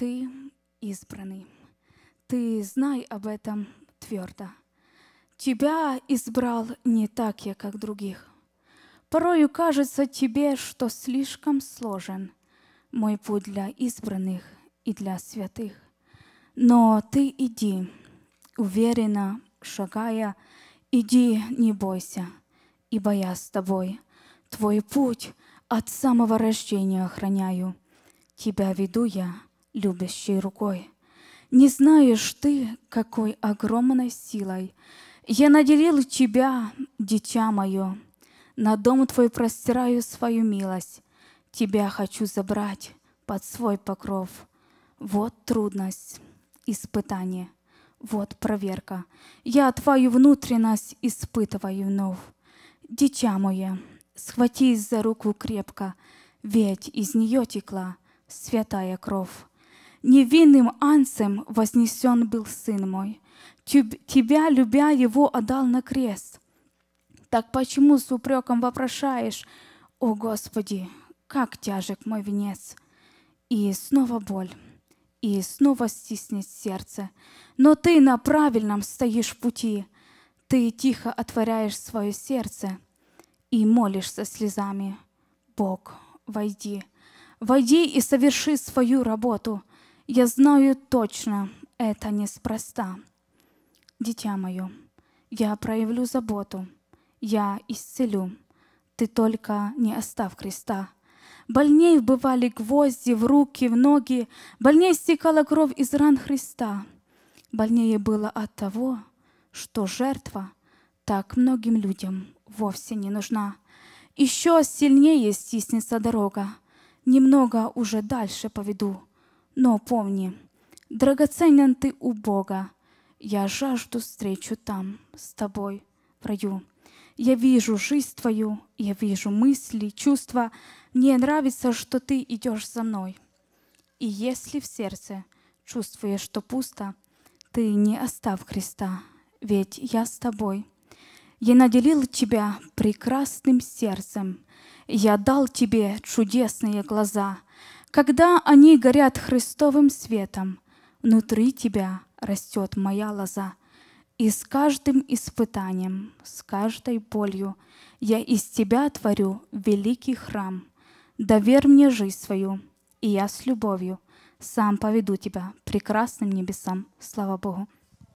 ты избранный. Ты знай об этом твердо. Тебя избрал не так я, как других. Порою кажется тебе, что слишком сложен мой путь для избранных и для святых. Но ты иди, уверенно шагая, иди, не бойся, ибо я с тобой. Твой путь от самого рождения охраняю. Тебя веду я, любящей рукой. Не знаешь ты, какой огромной силой я наделил тебя, дитя мое. На дом твой простираю свою милость. Тебя хочу забрать под свой покров. Вот трудность, испытание, вот проверка. Я твою внутренность испытываю вновь. Дитя мое, схватись за руку крепко, ведь из нее текла святая кровь невинным анцем вознесен был Сын мой. Тебя, любя Его, отдал на крест. Так почему с упреком вопрошаешь, «О Господи, как тяжек мой венец!» И снова боль, и снова стиснет сердце. Но ты на правильном стоишь пути. Ты тихо отворяешь свое сердце и молишься слезами. Бог, войди, войди и соверши свою работу. Я знаю точно, это неспроста. Дитя мое, я проявлю заботу, я исцелю. Ты только не остав креста. Больней бывали гвозди в руки, в ноги, больней стекала кровь из ран Христа. Больнее было от того, что жертва так многим людям вовсе не нужна. Еще сильнее стиснется дорога, немного уже дальше поведу — но помни, драгоценен ты у Бога. Я жажду встречу там с тобой в раю. Я вижу жизнь твою, я вижу мысли, чувства. Мне нравится, что ты идешь за мной. И если в сердце чувствуешь, что пусто, ты не остав Христа, ведь я с тобой. Я наделил тебя прекрасным сердцем, я дал тебе чудесные глаза — когда они горят Христовым светом, внутри тебя растет моя лоза. И с каждым испытанием, с каждой болью я из тебя творю великий храм. Доверь мне жизнь свою, и я с любовью сам поведу тебя прекрасным небесам. Слава Богу.